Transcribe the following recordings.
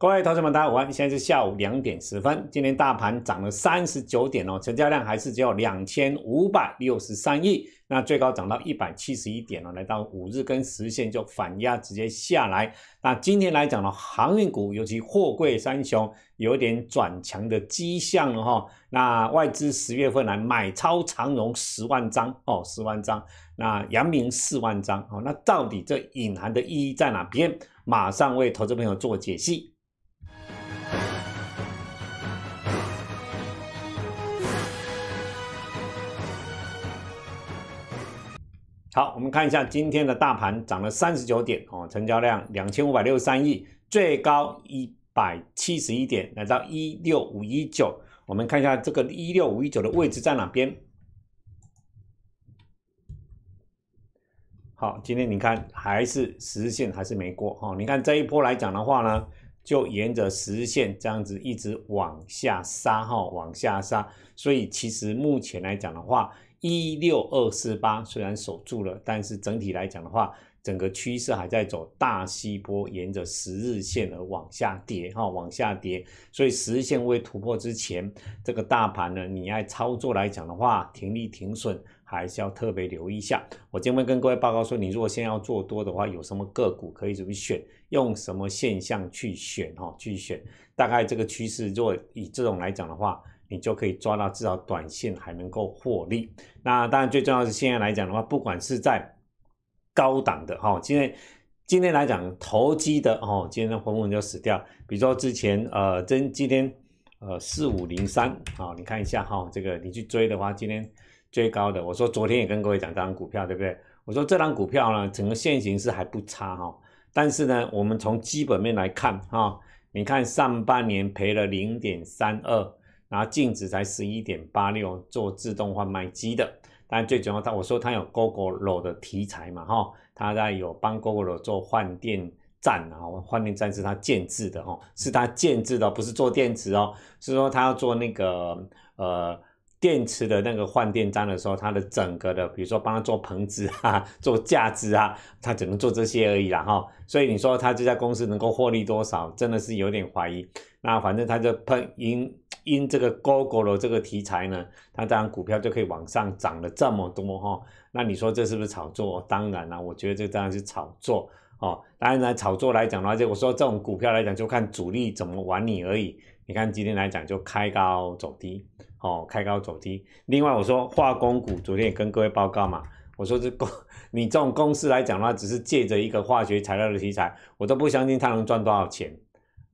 各位同学们，大家好，现在是下午两点十分。今天大盘涨了三十九点哦，成交量还是只有两千五百六十三亿。那最高涨到一百七十一点了，来到五日跟十线就反压直接下来。那今天来讲呢，航运股尤其货柜三雄有点转强的迹象了哈。那外资十月份来买超长融十万张哦，十万张。那阳明四万张哦，那到底这隐含的意义在哪边？马上为投资朋友做解析。好，我们看一下今天的大盘涨了三十九点哦，成交量两千五百六十三亿，最高一百七十一点，来到一六五一九。我们看一下这个一六五一九的位置在哪边？好，今天你看还是实线还是没过哈？你看这一波来讲的话呢，就沿着实线这样子一直往下杀哈，往下杀。所以其实目前来讲的话，一六二四八虽然守住了，但是整体来讲的话，整个趋势还在走大波，沿着十日线而往下跌，哈，往下跌。所以十日线未突破之前，这个大盘呢，你要操作来讲的话，停利停损还是要特别留意一下。我今天跟各位报告说，你如果先要做多的话，有什么个股可以怎么选，用什么现象去选，哈，去选。大概这个趋势，如果以这种来讲的话。你就可以抓到至少短线还能够获利。那当然，最重要是现在来讲的话，不管是在高档的哈，今天今天来讲投机的哦，今天纷纷就死掉。比如说之前呃，今今天呃四五零三啊，你看一下哈，这个你去追的话，今天追高的。我说昨天也跟各位讲，这张股票对不对？我说这张股票呢，整个现形是还不差哈，但是呢，我们从基本面来看哈，你看上半年赔了零点三二。然后净值才十一点八六，做自动贩卖机的，但最主要，他我说他有 Google 的题材嘛，哈，他在有帮 Google 做换电站，然后换电站是他建制的，哈，是他建制的，不是做电池哦，是说他要做那个呃电池的那个换电站的时候，他的整个的，比如说帮他做棚子啊，做架子啊，他只能做这些而已，然所以你说他这家公司能够获利多少，真的是有点怀疑。那反正他就碰因。因这个 Google 的这个题材呢，它当然股票就可以往上涨了这么多哈。那你说这是不是炒作？当然了，我觉得这当然是炒作哦。当然呢，炒作来讲的话，就我说这种股票来讲，就看主力怎么玩你而已。你看今天来讲就开高走低哦，开高走低。另外我说化工股，昨天也跟各位报告嘛，我说这公 你这种公司来讲的话，只是借着一个化学材料的题材，我都不相信它能赚多少钱。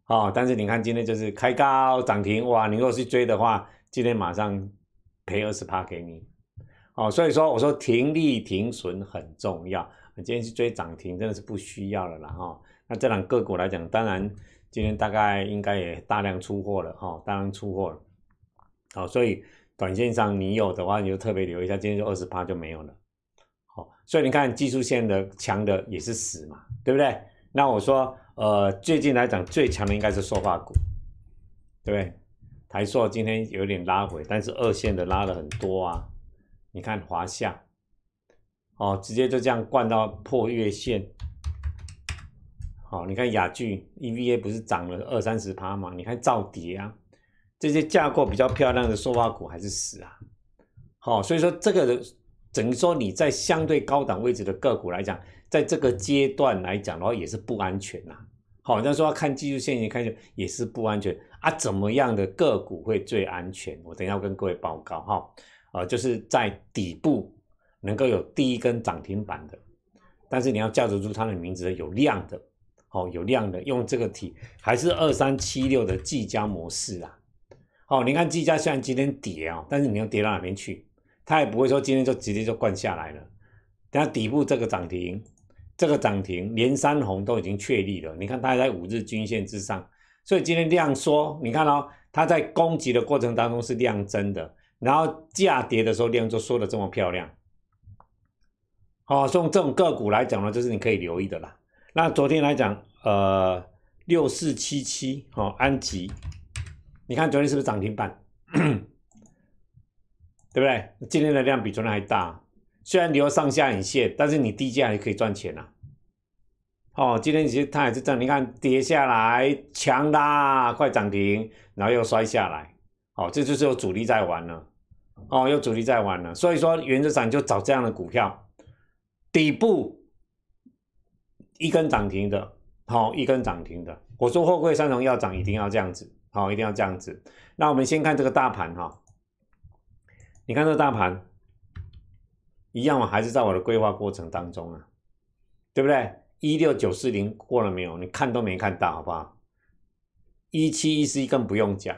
哦，但是你看今天就是开高涨停，哇！你如果是追的话，今天马上赔二十趴给你。哦，所以说我说停利停损很重要。今天去追涨停真的是不需要了啦哈。那这两个股来讲，当然今天大概应该也大量出货了哈，大量出货了。好，所以短线上你有的话，你就特别留一下，今天就二十趴就没有了。好，所以你看技术线的强的也是死嘛，对不对？那我说。呃，最近来讲最强的应该是塑化股，对不对？台塑今天有点拉回，但是二线的拉了很多啊。你看华夏，哦，直接就这样灌到破月线。好，你看雅聚 EVA 不是涨了二三十趴吗？你看兆蝶啊，这些架构比较漂亮的塑化股还是死啊。好，所以说这个等于说你在相对高档位置的个股来讲。在这个阶段来讲的话，也是不安全呐。好，像说看技术线，你看一下也是不安全啊。怎么样的个股会最安全？我等下跟各位报告哈。呃，就是在底部能够有第一根涨停板的，但是你要叫得出它的名字，有量的，好，有量的，用这个体还是二三七六的计价模式啊。好，你看计价虽然今天跌啊，但是你要跌到哪边去，它也不会说今天就直接就灌下来了。等下底部这个涨停。这个涨停连三红都已经确立了，你看它在五日均线之上，所以今天量缩，你看哦，它在攻击的过程当中是量增的，然后价跌的时候量就缩的这么漂亮，好，从这种个股来讲呢，就是你可以留意的啦。那昨天来讲，呃，六四七七，哦，安吉，你看昨天是不是涨停板，对不对？今天的量比昨天还大。虽然你上下影线，但是你低价也可以赚钱呐。哦，今天其实它也是样，你看跌下来，强拉快涨停，然后又摔下来，哦，这就是有主力在玩了，哦，有主力在玩了，所以说原则上就找这样的股票，底部一根涨停的，好，一根涨停的。我说后贵三重要涨，一定要这样子，好，一定要这样子。那我们先看这个大盘哈，你看这个大盘。一样嘛，还是在我的规划过程当中啊，对不对？一六九四零过了没有？你看都没看到，好不好？一七一 c 更不用讲，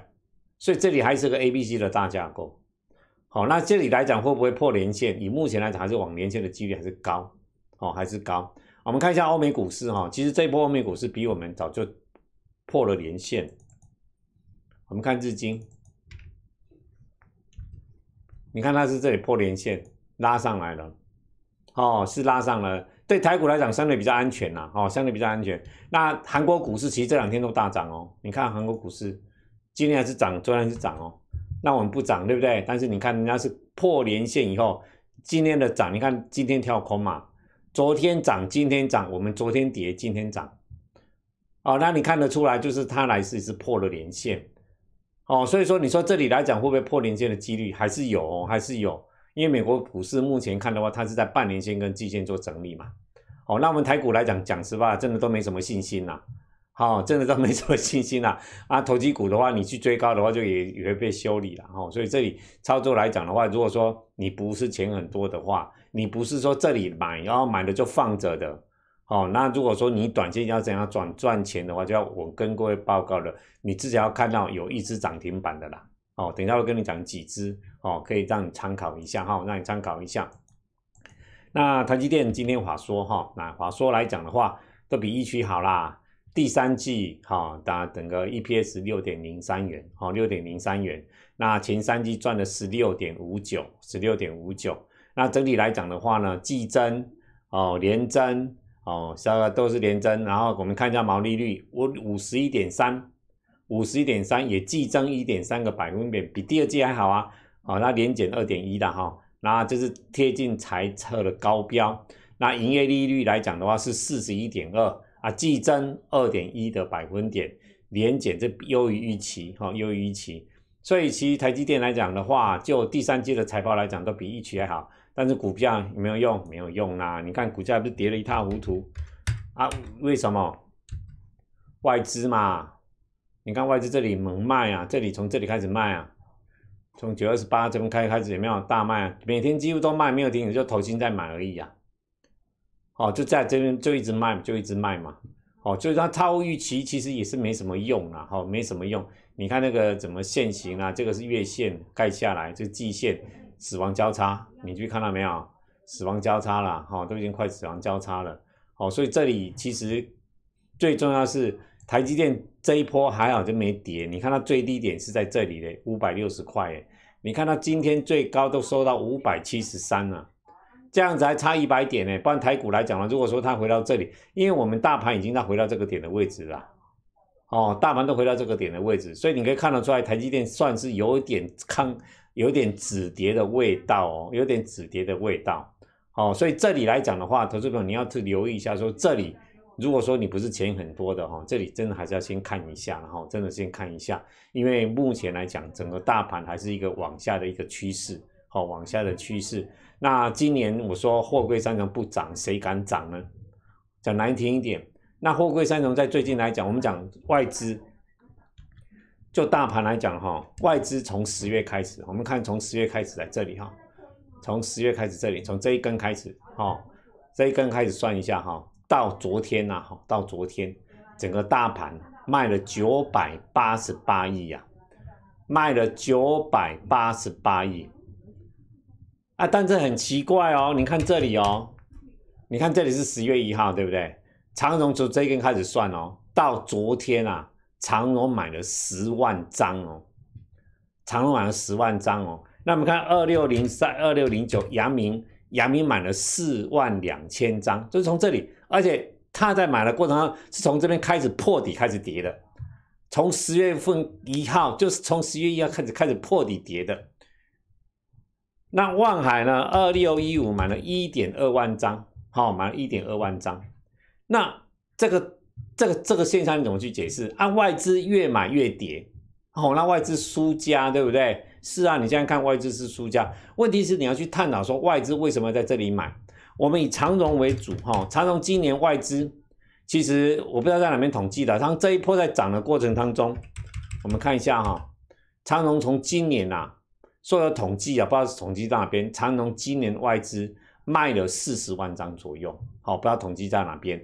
所以这里还是个 A B C 的大架构。好，那这里来讲会不会破连线？以目前来讲，还是往连线的几率还是高，哦，还是高。我们看一下欧美股市哈，其实这一波欧美股市比我们早就破了连线。我们看日经，你看它是这里破连线。拉上来了，哦，是拉上了。对台股来讲，相对比较安全呐，哦，相对比较安全。那韩国股市其实这两天都大涨哦，你看韩国股市今天还是涨，昨天是涨哦。那我们不涨，对不对？但是你看人家是破连线以后，今天的涨，你看今天跳空嘛，昨天涨，今天涨，我们昨天跌，今天涨，哦，那你看得出来，就是它来是是破了连线，哦，所以说你说这里来讲会不会破连线的几率还是有，还是有。因为美国股市目前看的话，它是在半年线跟季线做整理嘛。好，那我们台股来讲，讲实话，真的都没什么信心啦。好，真的都没什么信心啦。啊，投机股的话，你去追高的话，就也也会被修理了哈。所以这里操作来讲的话，如果说你不是钱很多的话，你不是说这里买然后买了就放着的。哦，那如果说你短线要怎样转赚钱的话，就要我跟各位报告的，你自己要看到有一只涨停板的啦。哦，等一下我跟你讲几只哦，可以让你参考一下哈，让你参考一下。那台积电今天华硕哈，那华硕来讲的话，都比一区好啦。第三季哈，打整个 EPS 六点零三元，好六点零三元。那前三季赚了十六点五九，十六点五九。那整体来讲的话呢，季增哦，连增哦，这个都是连增。然后我们看一下毛利率，我五十一点三。五十一点三也继增一点三个百分点，比第二季还好啊！啊，那年减二点一的哈，那就是贴近财测的高标。那营业利率来讲的话是四十一点二啊，继增二点一的百分点，年减这优于预期哈，优于预期。所以其实台积电来讲的话，就第三季的财报来讲，都比预期还好。但是股价有没有用？没有用啦。你看股价不是跌了一塌糊涂啊？为什么？外资嘛。你看外资这里猛卖啊，这里从这里开始卖啊，从九二十八这边开开始有没有大卖？啊？每天几乎都卖，没有停止，就投新在买而已啊。哦，就在这边就一直卖，就一直卖嘛。哦，就算超预期，其实也是没什么用啊。哦，没什么用。你看那个怎么现形啊？这个是月线盖下来，这季线死亡交叉，你去看到没有？死亡交叉了，哦，都已经快死亡交叉了。哦，所以这里其实最重要是。台积电这一波还好就没跌，你看它最低点是在这里的五百六十块哎，你看它今天最高都收到五百七十三了，这样子还差一百点呢。不然台股来讲呢，如果说它回到这里，因为我们大盘已经在回到这个点的位置了，哦，大盘都回到这个点的位置，所以你可以看得出来，台积电算是有一点坑，有点止跌的味道哦，有点止跌的味道。哦，所以这里来讲的话，投资者你要去留意一下，说这里。如果说你不是钱很多的哈，这里真的还是要先看一下，然后真的先看一下，因为目前来讲，整个大盘还是一个往下的一个趋势，好往下的趋势。那今年我说货柜三重不涨，谁敢涨呢？讲难听一点，那货柜三重在最近来讲，我们讲外资，就大盘来讲哈，外资从十月开始，我们看从十月开始在这里哈，从十月开始这里，从这一根开始，哈，这一根开始算一下哈。到昨天呐，到昨天，整个大盘卖了九百八十八亿呀，卖了九百八十八亿，啊，但是很奇怪哦，你看这里哦，你看这里是十月一号，对不对？长荣从这一天开始算哦，到昨天啊，长荣买了十万张哦，长荣买了十万张哦，那我们看二六零三、二六零九，阳明，阳明买了四万两千张，就是从这里。而且他在买的过程中是从这边开始破底开始跌的，从十月份一号就是从十月一号开始开始破底跌的。那万海呢？二六一五买了一点二万张，好，买了一点二万张。那这个这个这个现象你怎么去解释？啊，外资越买越跌，好，那外资输家对不对？是啊，你现在看外资是输家。问题是你要去探讨说外资为什么在这里买？我们以长荣为主，哈，长荣今年外资其实我不知道在哪边统计的，它这一波在涨的过程当中，我们看一下哈，长荣从今年啊，做了统计啊，不知道统计在哪边，长荣今年外资卖了四十万张左右，好，不知道统计在哪边，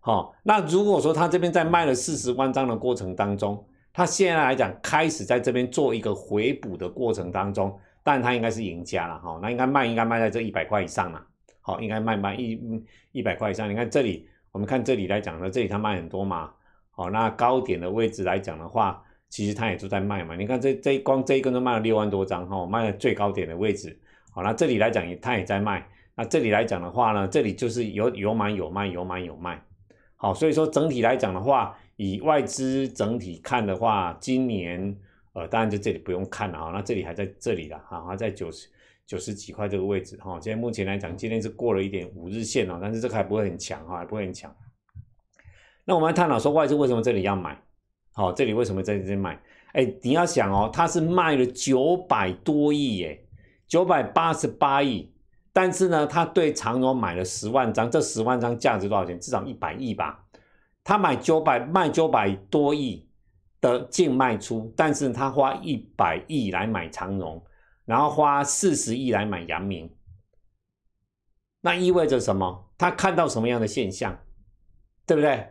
好，那如果说他这边在卖了四十万张的过程当中，他现在来讲开始在这边做一个回补的过程当中，但他应该是赢家了哈，那应该卖应该卖在这一百块以上了。好，应该卖卖一一百块以上。你看这里，我们看这里来讲呢，这里它卖很多嘛。好，那高点的位置来讲的话，其实它也就在卖嘛。你看这这光这一根都卖了六万多张哈，卖了最高点的位置。好，那这里来讲也它也在卖。那这里来讲的话呢，这里就是有有买有卖，有买有卖。好，所以说整体来讲的话，以外资整体看的话，今年呃，当然就这里不用看了啊。那这里还在这里了哈，还在九十。九十几块这个位置哈，现在目前来讲，今天是过了一点五日线了，但是这个还不会很强哈，还不会很强。那我们探讨说，外资为什么这里要买？好，这里为什么在这买？哎，你要想哦，它是卖了九百多亿耶，九百八十八亿，但是呢，它对长融买了十万张，这十万张价值多少钱？至少一百亿吧。他买九百卖九百多亿的净卖出，但是他花一百亿来买长融。然后花四十亿来买阳明，那意味着什么？他看到什么样的现象，对不对？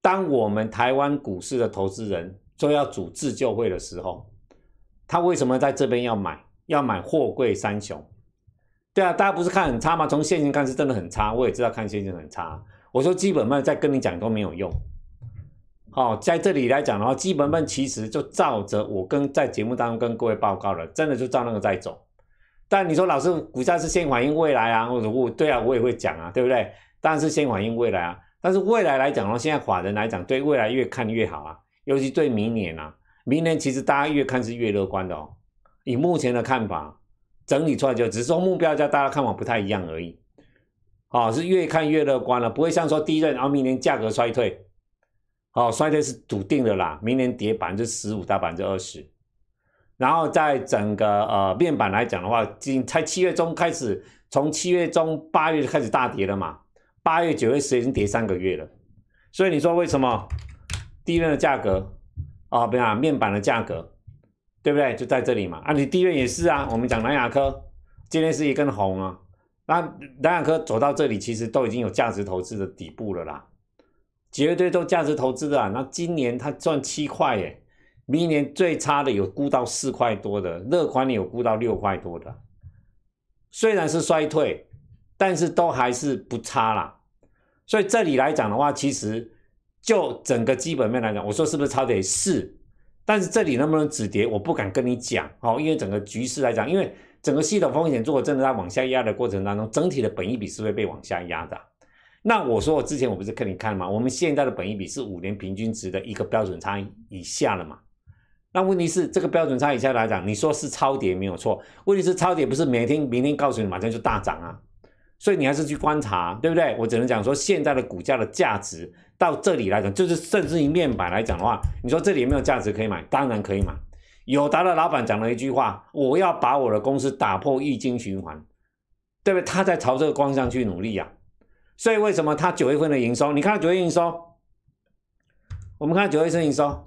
当我们台湾股市的投资人说要组自救会的时候，他为什么在这边要买？要买货柜三雄？对啊，大家不是看很差吗？从现金看是真的很差，我也知道看现金很差。我说基本面再跟你讲都没有用。好，在这里来讲的话，基本面其实就照着我跟在节目当中跟各位报告了，真的就照那个在走。但你说老师，股价是先反映未来啊？或者我对啊，我也会讲啊，对不对？当然是先反映未来啊。但是未来来讲的话，现在法人来讲，对未来越看越好啊，尤其对明年啊，明年其实大家越看是越乐观的哦。以目前的看法整理出来，就只是说目标价大家看法不太一样而已。啊，是越看越乐观了，不会像说一任，然后明年价格衰退。好，衰跌是笃定的啦。明年跌百分之十五到百分之二十，然后在整个呃面板来讲的话，今才七月中开始，从七月中八月就开始大跌了嘛。八月九月十已经跌三个月了，所以你说为什么低润的价格啊，不要面板的价格，对不对？就在这里嘛。啊，你低润也是啊，我们讲南亚科，今天是一根红啊。那南亚科走到这里，其实都已经有价值投资的底部了啦。绝对都价值投资的，那今年他赚七块耶，明年最差的有估到四块多的，乐观的有估到六块多的。虽然是衰退，但是都还是不差啦。所以这里来讲的话，其实就整个基本面来讲，我说是不是抄底是，但是这里能不能止跌，我不敢跟你讲哦，因为整个局势来讲，因为整个系统风险如果真的在往下压的过程当中，整体的本益比是会被往下压的。那我说我之前我不是跟你看嘛，我们现在的本益比是五年平均值的一个标准差以下了嘛？那问题是这个标准差以下来讲，你说是超跌没有错。问题是超跌不是每天明天告诉你马上就大涨啊，所以你还是去观察，对不对？我只能讲说现在的股价的价值到这里来讲，就是甚至于面板来讲的话，你说这里有没有价值可以买？当然可以买。友达的老板讲了一句话，我要把我的公司打破易经循环，对不对？他在朝这个方向去努力呀。所以为什么它九月份的营收？你看九月营收，我们看九月份营收，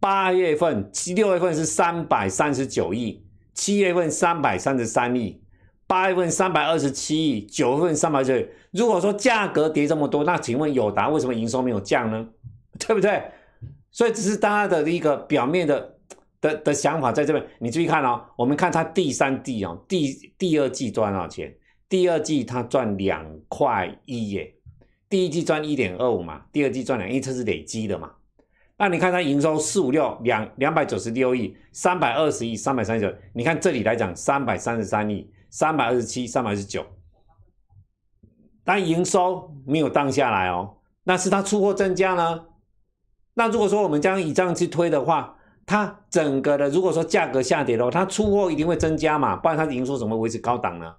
八月份七六月份是三百三十九亿，七月份三百三十三亿，八月份三百二十七亿，九月份三百。如果说价格跌这么多，那请问友达为什么营收没有降呢？对不对？所以只是大家的一个表面的的的想法在这边。你注意看啊，我们看它第三季啊，第第二季赚多少钱？第二季它赚两块一耶，第一季赚一点二五嘛，第二季赚两亿，这是累积的嘛。那你看它营收四五六两两百九十六亿、三百二十亿、三百三十九。你看这里来讲，三百三十三亿、三百二十七、三百二十九，但营收没有降下来哦，那是它出货增加呢。那如果说我们将以这样去推的话，它整个的如果说价格下跌的话，它出货一定会增加嘛，不然它的营收怎么维持高档呢？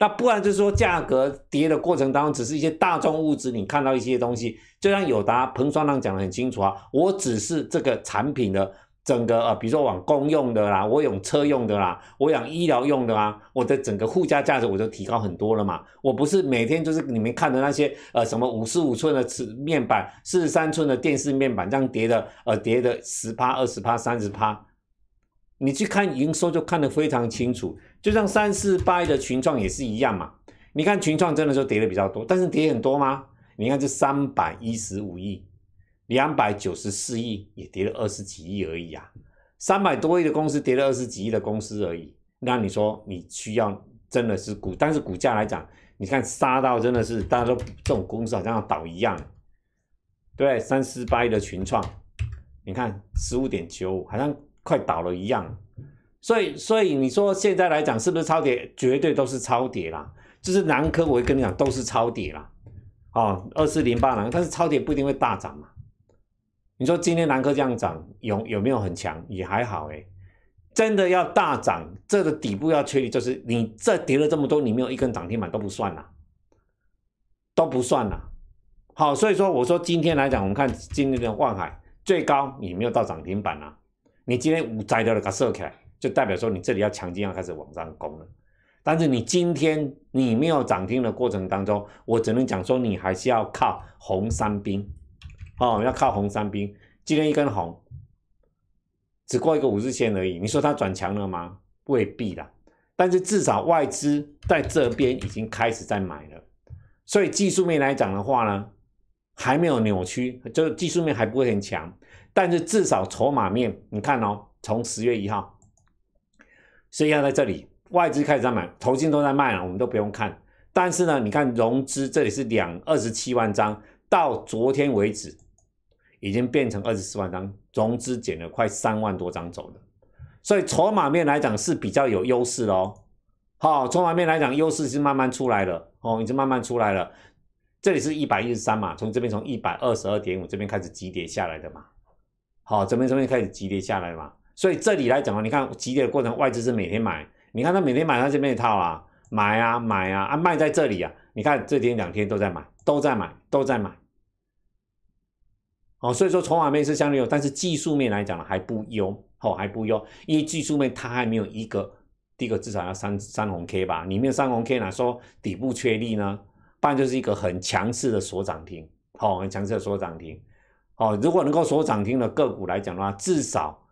那不然就是说，价格跌的过程当中，只是一些大众物质，你看到一些东西，就像友达彭双浪讲的很清楚啊，我只是这个产品的整个啊，比如说往公用的啦，我用车用的啦，我养医疗用的啦，我的整个附加价值我就提高很多了嘛。我不是每天就是你们看的那些呃什么五十五寸的尺面板，四十三寸的电视面板这样叠的，呃叠的十趴、二十趴、三十趴。你去看营收就看得非常清楚，就像三四八的群创也是一样嘛。你看群创真的就跌的比较多，但是跌很多吗？你看这三百一十五亿，两百九十四亿也跌了二十几亿而已啊。三百多亿的公司跌了二十几亿的公司而已，那你说你需要真的是股，但是股价来讲，你看杀到真的是大家都这种公司好像要倒一样。对，三四八亿的群创，你看十五点九五，好像。快倒了一样，所以所以你说现在来讲是不是超跌，绝对都是超跌啦。就是南科，我跟你讲都是超跌啦。哦，二四零八南，但是超跌不一定会大涨嘛。你说今天南科这样涨有有没有很强？也还好诶，真的要大涨，这个底部要确立，就是你这跌了这么多，你没有一根涨停板都不算呐，都不算呐。好，所以说我说今天来讲，我们看今天的望海最高，你没有到涨停板啊。你今天五摘掉了它收起来，就代表说你这里要强劲要开始往上攻了。但是你今天你没有涨停的过程当中，我只能讲说你还是要靠红三兵，哦，要靠红三兵。今天一根红，只过一个五日线而已。你说它转强了吗？未必啦。但是至少外资在这边已经开始在买了，所以技术面来讲的话呢，还没有扭曲，就是技术面还不会很强。但是至少筹码面，你看哦，从十月一号，所以要在这里，外资开始在买，投金都在卖了，我们都不用看。但是呢，你看融资这里是两二十七万张，到昨天为止已经变成二十四万张，融资减了快三万多张走了。所以筹码面来讲是比较有优势哦。好，筹码面来讲优势是慢慢出来了哦，已经慢慢出来了。这里是一百一十三嘛，从这边从一百二十二点五这边开始急跌下来的嘛。好，这边这边开始急跌下来嘛，所以这里来讲啊，你看急跌的过程，外资是每天买，你看他每天买，他这边套啊，买啊买啊，啊卖在这里啊，你看这天两天都在买，都在买，都在买。哦，所以说筹码面是相对优，但是技术面来讲呢还不优，哦还不优，因为技术面它还没有一个，第一个至少要三三红 K 吧，里面三红 K 呢说底部确立呢，不然就是一个很强势的所涨停，哦很强势的所涨停。哦，如果能够收涨停的个股来讲的话，至少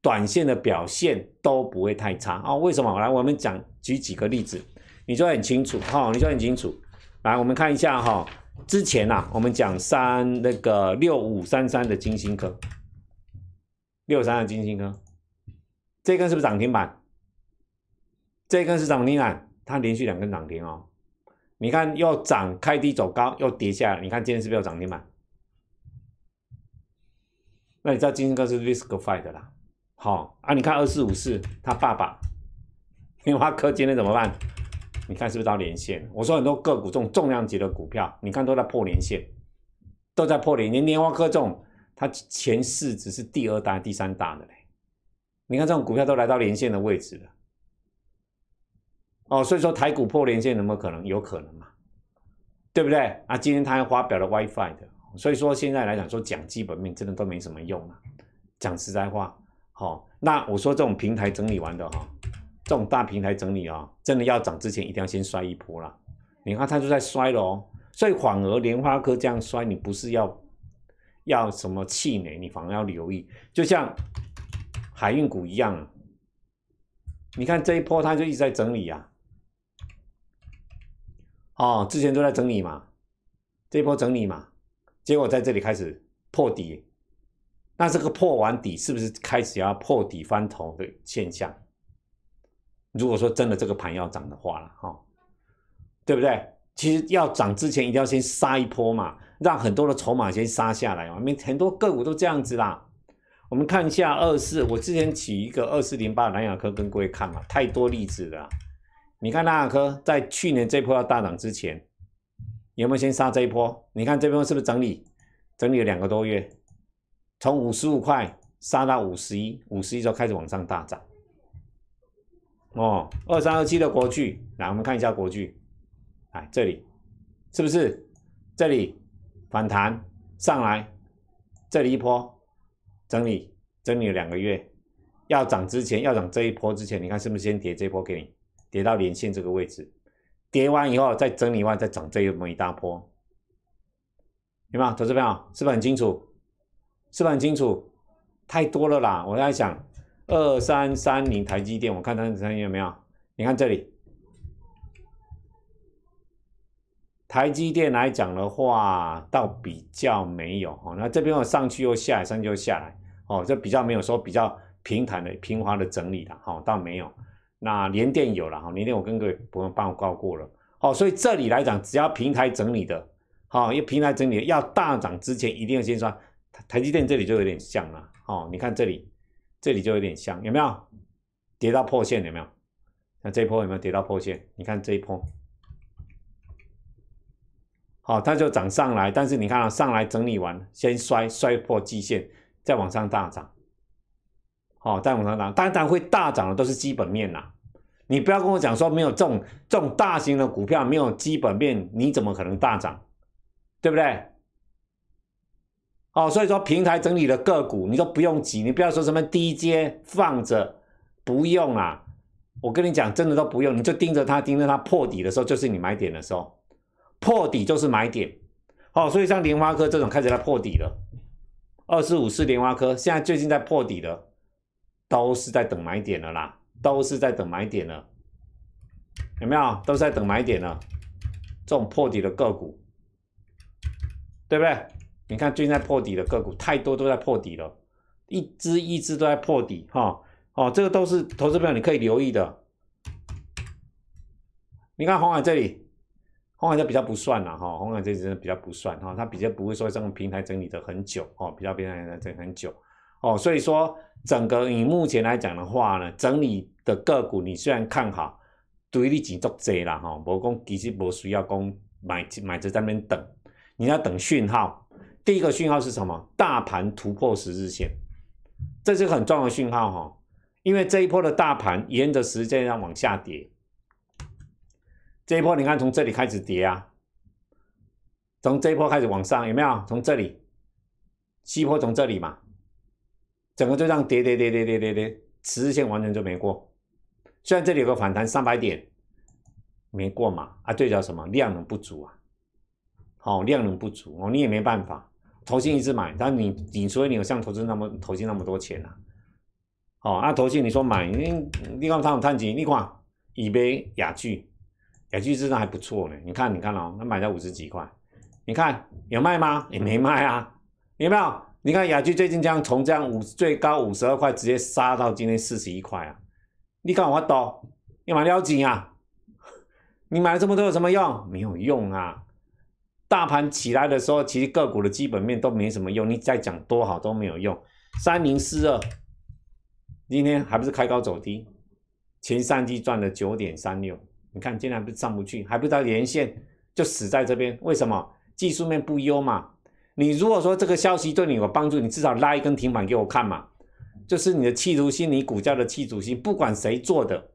短线的表现都不会太差哦。为什么？来，我们讲举几个例子，你说很清楚哈，你说很清楚。来，我们看一下哈，之前呐，我们讲三那个六五三三的金星科，六三的金星科，这根是不是涨停板？这根是涨停板，它连续两根涨停哦。你看又涨开低走高，又跌下来，你看今天是不是涨停板？那你知道金星哥是 r i s k i f i t 的啦，好啊，你看二四五四，他爸爸，棉 花科今天怎么办？你看是不是到连线？我说很多个股这种重量级的股票，你看都在破连线，都在破连，连棉花科这种，它前四只是第二大、第三大的嘞，你看这种股票都来到连线的位置了，哦，所以说台股破连线有没有可能？有可能嘛，对不对？啊，今天他还发表了 WiFi 的。所以说现在来讲，说讲基本面真的都没什么用啊。讲实在话，好，那我说这种平台整理完的哈，这种大平台整理啊，真的要涨之前一定要先摔一波了。你看它就在摔了哦，所以反而莲花科这样摔，你不是要要什么气馁，你反而要留意，就像海运股一样。你看这一波它就一直在整理啊，哦，之前都在整理嘛，这一波整理嘛。结果在这里开始破底，那这个破完底是不是开始要破底翻头的现象？如果说真的这个盘要涨的话了，哈，对不对？其实要涨之前一定要先杀一波嘛，让很多的筹码先杀下来嘛。我们很多个股都这样子啦。我们看一下二四，我之前起一个二四零八南亚科跟各位看嘛，太多例子了。你看南亚科在去年这波要大涨之前。有没有先杀这一波？你看这边是不是整理？整理了两个多月，从五十五块杀到五十一，五十一就开始往上大涨。哦，二三二七的国巨，来我们看一下国巨，啊，这里是不是这里反弹上来？这里一波整理整理了两个月，要涨之前要涨这一波之前，你看是不是先叠这一波给你叠到连线这个位置？叠完以后，再整理完，再涨这么一大波，有没有？投资者朋友，是不是很清楚？是不是很清楚？太多了啦！我在想，二三三零台积电，我看它家有没有？你看这里，台积电来讲的话，倒比较没有哦。那这边我上去又下来，上去又下来，哦，这比较没有说比较平坦的、平滑的整理的，好，倒没有。那连电有了哈，连电我跟各位朋友报告过了哦，所以这里来讲，只要平台整理的，好，因为平台整理要大涨之前，一定要先算台积电这里就有点像了哦，你看这里，这里就有点像，有没有跌到破线，有没有？那这一波有没有跌到破线？你看这一波，好，它就涨上来，但是你看啊，上来整理完，先摔摔破季线，再往上大涨，好，再往上涨，当然会大涨的都是基本面呐。你不要跟我讲说没有这种这种大型的股票没有基本面，你怎么可能大涨，对不对？哦，所以说平台整理的个股你都不用急，你不要说什么低阶放着不用啊，我跟你讲真的都不用，你就盯着它，盯着它破底的时候就是你买点的时候，破底就是买点。哦，所以像莲花科这种开始来破底了，二十五四莲花科，现在最近在破底的都是在等买点的啦。都是在等买点了，有没有？都是在等买点了，这种破底的个股，对不对？你看最近在破底的个股太多，都在破底了，一支一支都在破底哈。哦，这个都是投资朋友你可以留意的。你看红海这里，红海这比较不算了哈，红海这真的比较不算哈，它比较不会说这种平台整理的很久哦，比较平台整理很久哦，所以说整个以目前来讲的话呢，整理。的个股你虽然看好，对你钱足多啦哈，无讲其实无需要讲买买在那边等，你要等讯号。第一个讯号是什么？大盘突破十日线，这是很重要的讯号哈，因为这一波的大盘沿着时间上往下跌，这一波你看从这里开始跌啊，从这一波开始往上有没有？从这里，西波从这里嘛，整个就这样跌跌跌跌跌跌跌，十日线完全就没过。虽然这里有个反弹三百点没过嘛，啊，对，叫什么量能不足啊，好，量能不足哦，你也没办法，投信一直买，但你你所以你有像投资那么投进那么多钱啊，哦，啊，投信你说买，你看他们探几，你看以北雅聚，雅聚质量还不错呢，你看你看哦，那买到五十几块，你看有卖吗？也没卖啊，有没有？你看雅居最近这样从这样五最高五十二块直接杀到今天四十一块啊。你看我多，你买了几啊？你买了这么多有什么用？没有用啊！大盘起来的时候，其实个股的基本面都没什么用，你再讲多好都没有用。三零四二，今天还不是开高走低，前三季赚了九点三六，你看今天还不是上不去，还不知道连线就死在这边，为什么？技术面不优嘛。你如果说这个消息对你有帮助，你至少拉一根停板给我看嘛。就是你的气图心，你股价的气图心，不管谁做的，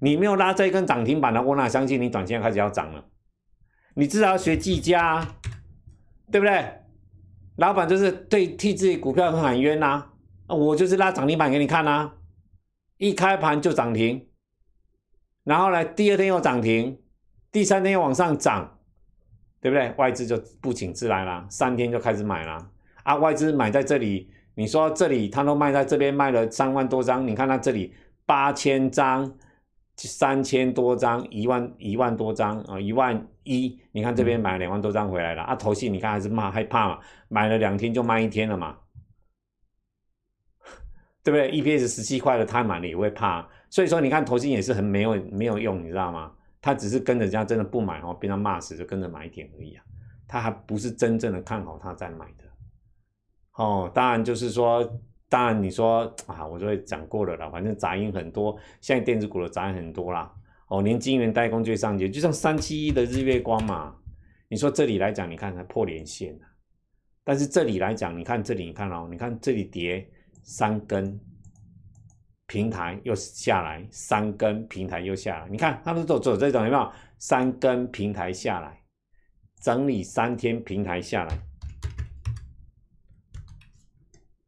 你没有拉这一根涨停板的，我哪相信你短线开始要涨了。你至少要学技嘉，对不对？老板就是对替自己股票喊冤呐，我就是拉涨停板给你看呐，一开盘就涨停，然后呢，第二天又涨停，第三天又往上涨，对不对？外资就不请自来了，三天就开始买了啊，外资买在这里。你说这里他都卖，在这边卖了三万多张，你看他这里八千张，三千多张，一万一万多张啊，一万一，你看这边买了两万多张回来了啊，头信你看还是骂害怕嘛，买了两天就卖一天了嘛，对不对？EPS 十七块的太满了也会怕，所以说你看头信也是很没有没有用，你知道吗？他只是跟着人家真的不买哦，被他骂死，就跟着买点而已啊，他还不是真正的看好他在买的。哦，当然就是说，当然你说啊，我昨天讲过了啦，反正杂音很多，现在电子股的杂音很多啦。哦，连金元代工最上街，就像三七一的日月光嘛。你说这里来讲，你看它破连线但是这里来讲，你看这里，你看哦，你看这里叠三根平台又下来，三根平台又下来，你看他们都走这种有没有？三根平台下来，整理三天平台下来。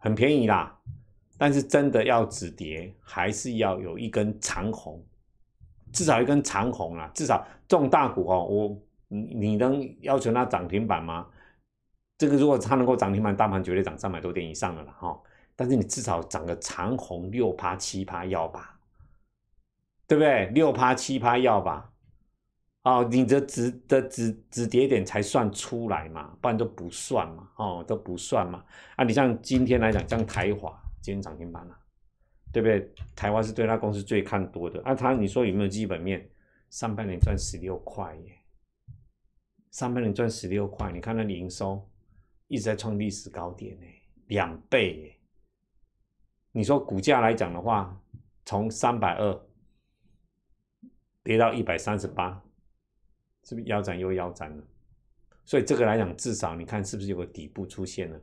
很便宜啦，但是真的要止跌，还是要有一根长红，至少一根长红啊！至少重大股啊，我你你能要求它涨停板吗？这个如果它能够涨停板，大盘绝对涨三百多点以上的了哈。但是你至少涨个长红六趴七趴要吧，对不对？六趴七趴要吧。哦，你的指的指指跌点才算出来嘛，不然都不算嘛，哦都不算嘛。啊，你像今天来讲，像台华今天涨停板了，对不对？台华是对他公司最看多的。啊，他你说有没有基本面？上半年赚十六块耶，上半年赚十六块，你看那营收一直在创历史高点呢，两倍。耶。你说股价来讲的话，从三百二跌到一百三十八。是不是腰斩又腰斩了？所以这个来讲，至少你看是不是有个底部出现了？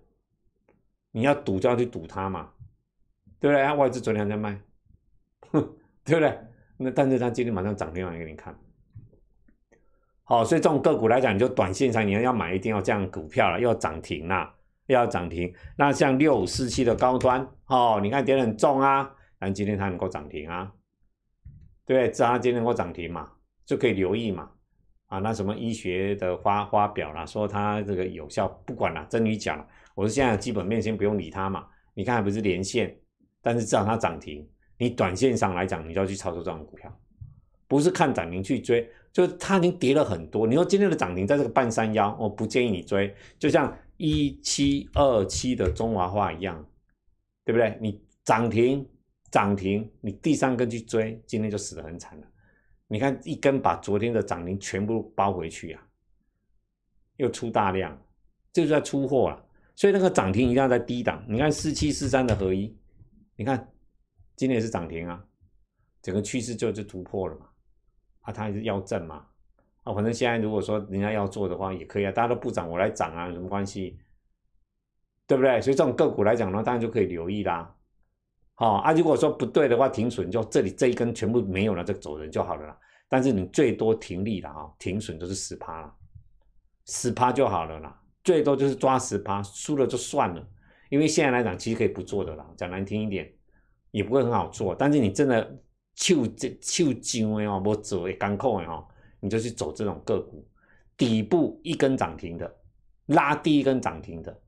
你要赌就要去赌它嘛，对不对？外资昨天还在卖，对不对？那但是他今天马上涨停板给你看。好，所以这种个股来讲，就短线上你要要买，一定要这样股票了，要涨停啊，要涨停。那像六五四七的高端哦，你看跌得很重啊，但今天它能够涨停啊，对不对？要它今天能够涨停嘛，就可以留意嘛。啊，那什么医学的发发表了，说它这个有效，不管了，真与假我说现在基本面先不用理它嘛。你看还不是连线，但是至少它涨停，你短线上来讲，你就要去操作这种股票，不是看涨停去追，就是它已经跌了很多。你说今天的涨停在这个半山腰，我不建议你追。就像一七二七的中华化一样，对不对？你涨停涨停，你第三根去追，今天就死得很惨了。你看一根把昨天的涨停全部包回去啊，又出大量，就是在出货了，所以那个涨停一定要在低档。你看四七四三的合一，你看今天也是涨停啊，整个趋势就就突破了嘛，啊，它是要挣嘛，啊，反正现在如果说人家要做的话也可以啊，大家都不涨我来涨啊，有什么关系，对不对？所以这种个股来讲呢，当然就可以留意啦。哦啊，如果说不对的话，停损就这里这一根全部没有了，就走人就好了啦。但是你最多停利了哦，停损就是十趴了，十趴就好了啦。最多就是抓十趴，输了就算了。因为现在来讲，其实可以不做的啦。讲难听一点，也不会很好做。但是你真的就这就精会哦，我走干控哦，你就去走这种个股，底部一根涨停的，拉低一根涨停的。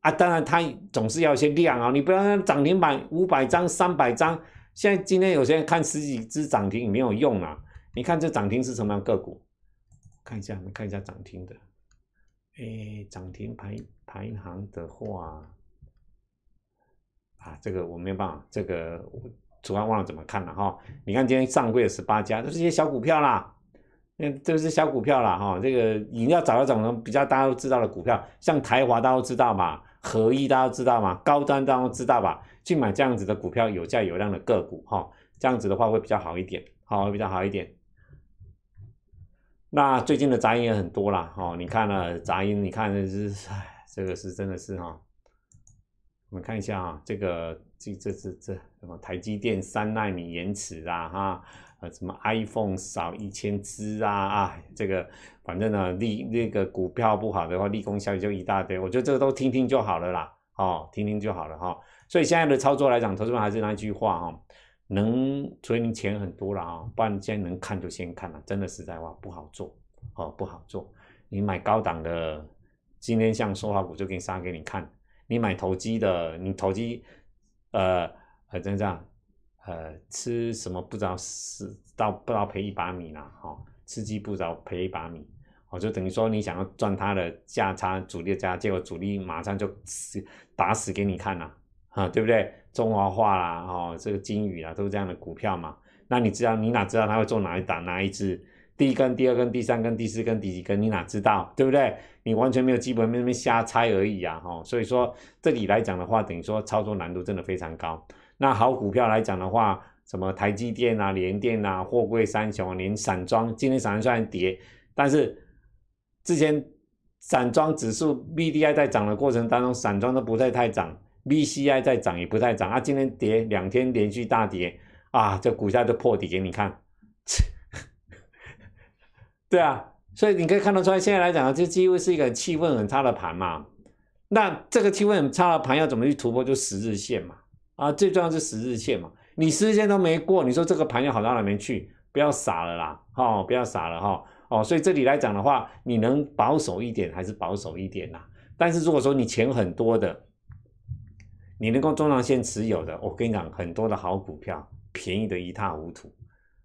啊，当然它总是要一些量啊！你不要涨停板五百张、三百张。现在今天有些人看十几只涨停没有用啊。你看这涨停是什么样个股？看一下，我们看一下涨停的。哎，涨停排排行的话，啊，这个我没有办法，这个我主要忘了怎么看了哈。你看今天上柜的十八家都是些小股票啦，那都是小股票啦哈。这个你要找那种比较大家都知道的股票，像台华大家都知道嘛。合一，大家知道吗？高端，大家知道吧？去买这样子的股票，有价有量的个股，哈，这样子的话会比较好一点，好，比较好一点。那最近的杂音也很多了，哈，你看了杂音，你看，唉，这个是真的是哈，我们看一下啊，这个这这这这什么台积电三纳米延迟啊，哈。啊，什么 iPhone 少一千只啊啊！这个反正呢利那个股票不好的话，利空消息就一大堆。我觉得这个都听听就好了啦，哦，听听就好了哈。所以现在的操作来讲，投资方还是那句话哈，能你钱很多了哦，不然现在能看就先看了。真的实在话不好做，哦，不好做。你买高档的，今天像收话股就给你杀给你看。你买投机的，你投机，呃很这样。呃，吃什么不知道是到不知道赔一把米了哈，吃鸡不知道赔一把米，我就等于说你想要赚它的价差主力价，结果主力马上就死打死给你看了啊，对不对？中华化啦，哦，这个金宇啦，都是这样的股票嘛。那你知道你哪知道它会做哪一档哪一只？第一根、第二根、第三根、第四根、第几根，你哪知道？对不对？你完全没有基本面，瞎猜而已啊，哈。所以说这里来讲的话，等于说操作难度真的非常高。那好股票来讲的话，什么台积电啊、联电啊、货柜三雄，啊，连散装今天散装虽然跌，但是之前散装指数 B D I 在涨的过程当中，散装都不太太涨，B C I 在涨也不太涨，啊，今天跌两天连续大跌啊，这股价都破底给你看，对啊，所以你可以看得出来，现在来讲啊，这几乎是一个气氛很差的盘嘛。那这个气氛很差的盘要怎么去突破？就十日线嘛。啊，最重要是十日线嘛，你十日线都没过，你说这个盘要好到哪边去？不要傻了啦，哦，不要傻了哈，哦，所以这里来讲的话，你能保守一点还是保守一点啦。但是如果说你钱很多的，你能够中长线持有的，我跟你讲，很多的好股票便宜的一塌糊涂，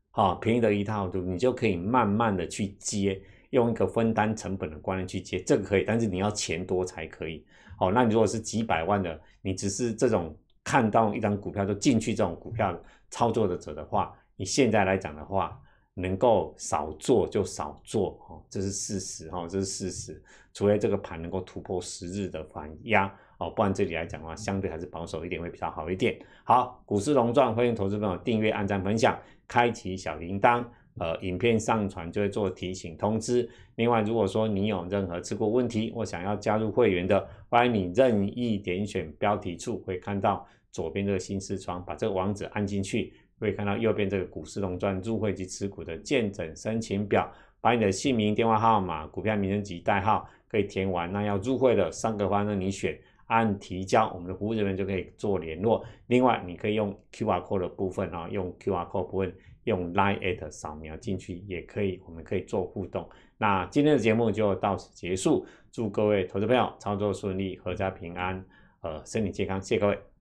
好，便宜的一塌糊涂，你就可以慢慢的去接，用一个分担成本的观念去接，这个可以，但是你要钱多才可以。好，那如果是几百万的，你只是这种。看到一张股票就进去这种股票操作的者的话，你现在来讲的话，能够少做就少做哦，这是事实哈，这是事实。除非这个盘能够突破十日的反压哦，不然这里来讲的话，相对还是保守一点会比较好一点。好，股市龙钻，欢迎投资友订阅、按赞、分享、开启小铃铛。呃，影片上传就会做提醒通知。另外，如果说你有任何持股问题，或想要加入会员的，欢迎你任意点选标题处，会看到左边这个新视窗，把这个网址按进去，会看到右边这个股市龙钻入会及持股的见证申请表，把你的姓名、电话号码、股票名称及代号可以填完。那要入会的三个方呢，你选，按提交，我们的服务人员就可以做联络。另外，你可以用 Q R Code 的部分啊，用 Q R Code 部分。用 Line at 扫描进去也可以，我们可以做互动。那今天的节目就到此结束，祝各位投资朋友操作顺利，阖家平安，呃，身体健康，谢谢各位。